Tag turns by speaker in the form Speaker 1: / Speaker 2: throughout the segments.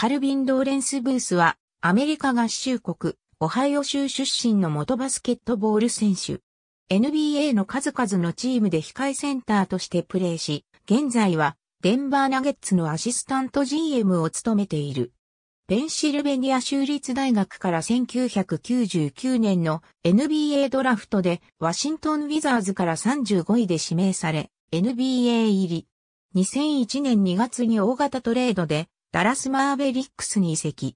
Speaker 1: カルビン・ローレンス・ブースは、アメリカ合衆国、オハイオ州出身の元バスケットボール選手。NBA の数々のチームで控えセンターとしてプレーし、現在は、デンバーナゲッツのアシスタント GM を務めている。ペンシルベニア州立大学から1999年の NBA ドラフトでワシントン・ウィザーズから35位で指名され、NBA 入り。2001年2月に大型トレードでダラスマーベリックスに移籍。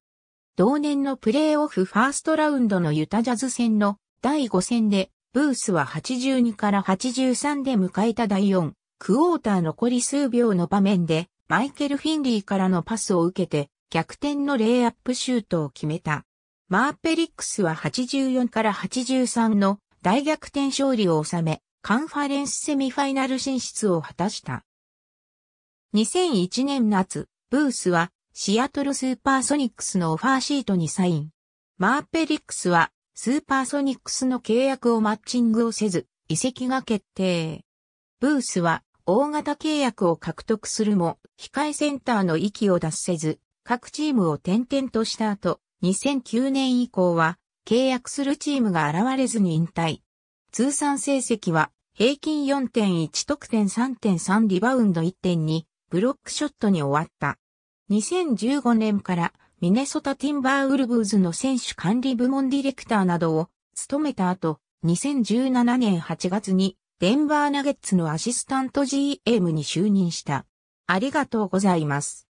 Speaker 1: 同年のプレーオフファーストラウンドのユタジャズ戦の第5戦で、ブースは82から83で迎えた第4、クォーター残り数秒の場面で、マイケル・フィンリーからのパスを受けて、逆転のレイアップシュートを決めた。マーペリックスは84から83の大逆転勝利を収め、カンファレンスセミファイナル進出を果たした。2001年夏、ブースはシアトルスーパーソニックスのオファーシートにサイン。マーペリックスはスーパーソニックスの契約をマッチングをせず移籍が決定。ブースは大型契約を獲得するも控えセンターの域を脱せず各チームを転々とした後2009年以降は契約するチームが現れずに引退。通算成績は平均4.1得点3.3リバウンド1.2ブロックショットに終わった。2015年からミネソタ・ティンバーウルブーズの選手管理部門ディレクターなどを務めた後、2017年8月にデンバーナゲッツのアシスタント GM に就任した。ありがとうございます。